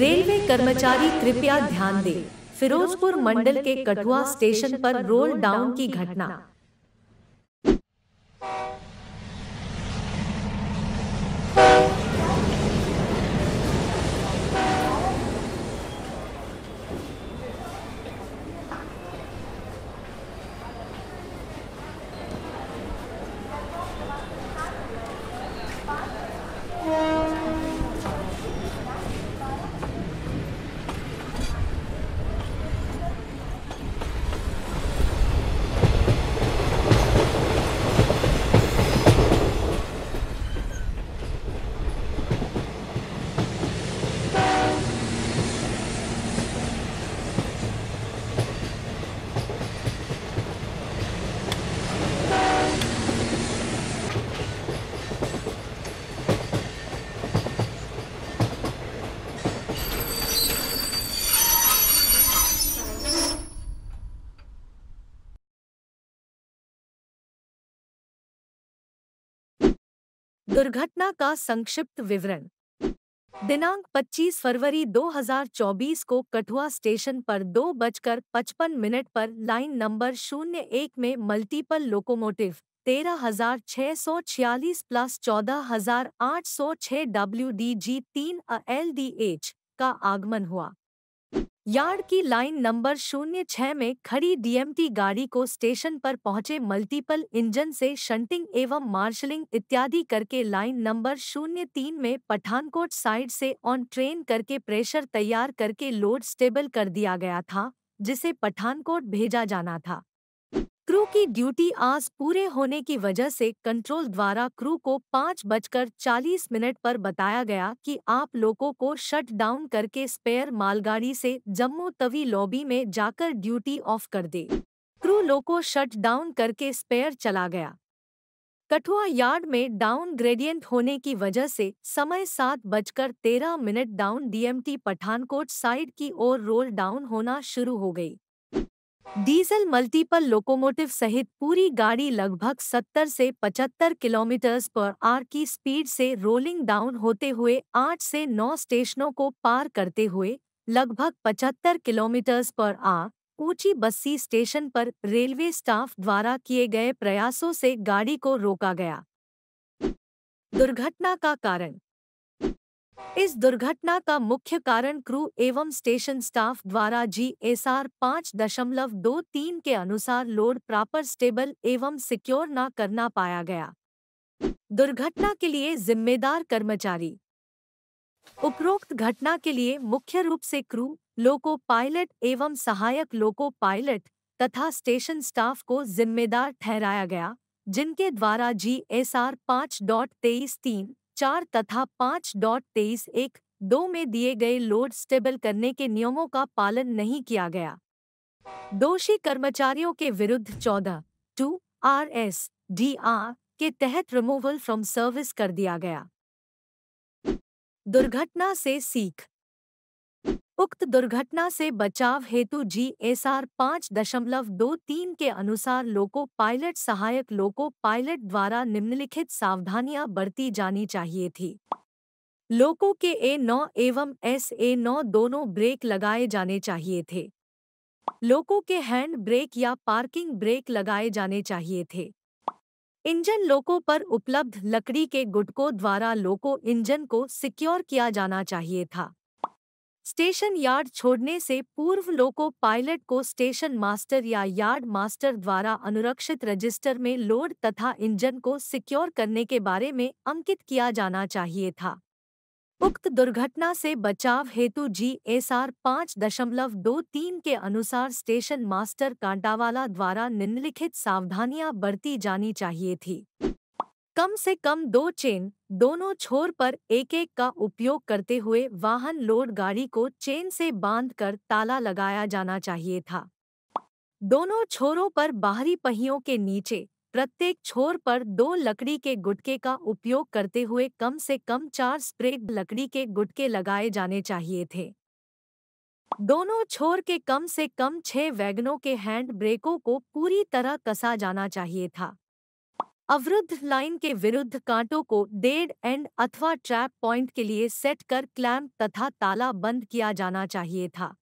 railway कर्मचारी कृपया ध्यान दें फिरोजपुर मंडल के कठुआ स्टेशन पर रोल डाउन की घटना दुर्घटना का संक्षिप्त विवरण दिनांक 25 फरवरी 2024 को कठुआ स्टेशन पर दो बजकर पचपन मिनट पर लाइन नंबर शून्य एक में मल्टीपल लोकोमोटिव तेरह हजार छः सौ छियालीस प्लस चौदह हजार आठ सौ छह डब्ल्यू डी जी तीन एल डी एच का आगमन हुआ यार्ड की लाइन नंबर शून्य छह में खड़ी डीएमटी गाड़ी को स्टेशन पर पहुंचे मल्टीपल इंजन से शंटिंग एवं मार्शलिंग इत्यादि करके लाइन नंबर शून्य तीन में पठानकोट साइड से ऑन ट्रेन करके प्रेशर तैयार करके लोड स्टेबल कर दिया गया था जिसे पठानकोट भेजा जाना था क्रू की ड्यूटी आज पूरे होने की वजह से कंट्रोल द्वारा क्रू को पाँच बजकर चालीस मिनट पर बताया गया कि आप लोगों को शट डाउन करके स्पेयर मालगाड़ी से जम्मू तवी लॉबी में जाकर ड्यूटी ऑफ कर दे क्रू लोको शट डाउन करके स्पेयर चला गया कठुआ यार्ड में डाउन ग्रेडियंट होने की वजह से समय सात बजकर तेरह minute down DMT Pathankot side की ओर रोल डाउन होना शुरू हो गई डीजल मल्टीपल लोकोमोटिव सहित पूरी गाड़ी लगभग 70 से 75 किलोमीटर पर आर की स्पीड से रोलिंग डाउन होते हुए 8 से 9 स्टेशनों को पार करते हुए लगभग 75 किलोमीटर पर आ ऊंची बस्सी स्टेशन पर रेलवे स्टाफ द्वारा किए गए प्रयासों से गाड़ी को रोका गया दुर्घटना का कारण इस दुर्घटना का मुख्य कारण क्रू एवं स्टेशन स्टाफ द्वारा जी एस आर पाँच दशमलव दो तीन के अनुसार लोड प्रॉपर स्टेबल एवं सिक्योर न करना पाया गया दुर्घटना के लिए जिम्मेदार कर्मचारी उपरोक्त घटना के लिए मुख्य रूप से क्रू लोको पायलट एवं सहायक लोको पायलट तथा स्टेशन स्टाफ को जिम्मेदार ठहराया गया जिनके द्वारा जी एस आर पाँच डॉट तेईस तीन चार तथा पाँच डॉट तेईस एक दो में दिए गए लोड स्टेबल करने के नियमों का पालन नहीं किया गया दोषी कर्मचारियों के विरुद्ध चौदह two R S D R के तहत रिमूवल फ्रॉम सर्विस कर दिया गया दुर्घटना से सीख उक्त दुर्घटना से बचाव हेतु जी एस आर पाँच दशमलव दो तीन के अनुसार लोको पायलट सहायक लोको पायलट द्वारा निम्नलिखित सावधानियां बरती जानी चाहिए थी लोको के ए नौ एवं एस ए नौ दोनों ब्रेक लगाए जाने चाहिए थे लोको के हैंड ब्रेक या पार्किंग ब्रेक लगाए जाने चाहिए थे इंजन लोको पर उपलब्ध लकड़ी के गुटकों द्वारा लोको इंजन को सिक्योर किया जाना चाहिए था स्टेशन यार्ड छोड़ने से पूर्व लोको पायलट को स्टेशन मास्टर या यार्ड मास्टर द्वारा अनुरक्षित रजिस्टर में लोड तथा इंजन को सिक्योर करने के बारे में अंकित किया जाना चाहिए था उक्त दुर्घटना से बचाव हेतु जी एस आर पाँच दशमलव दो तीन के अनुसार स्टेशन मास्टर कांटावाला द्वारा निम्नलिखित सावधानियां बरती जानी चाहिए थी कम से कम दो चेन दोनों छोर पर एक एक का उपयोग करते हुए वाहन लोड गाड़ी को चेन से बांधकर ताला लगाया जाना चाहिए था दोनों छोरों पर बाहरी पहियों के नीचे प्रत्येक छोर पर दो लकड़ी के गुटके का उपयोग करते हुए कम से कम चार स्प्रेड लकड़ी के गुटके लगाए जाने चाहिए थे दोनों छोर के कम से कम छह वैगनों के हैंड ब्रेकों को पूरी तरह कसा जाना चाहिए था अवरुद्ध लाइन के विरुद्ध कांटों को डेड एंड अथवा ट्रैप पॉइंट के लिए सेट कर क्लैम्प तथा ताला बंद किया जाना चाहिए था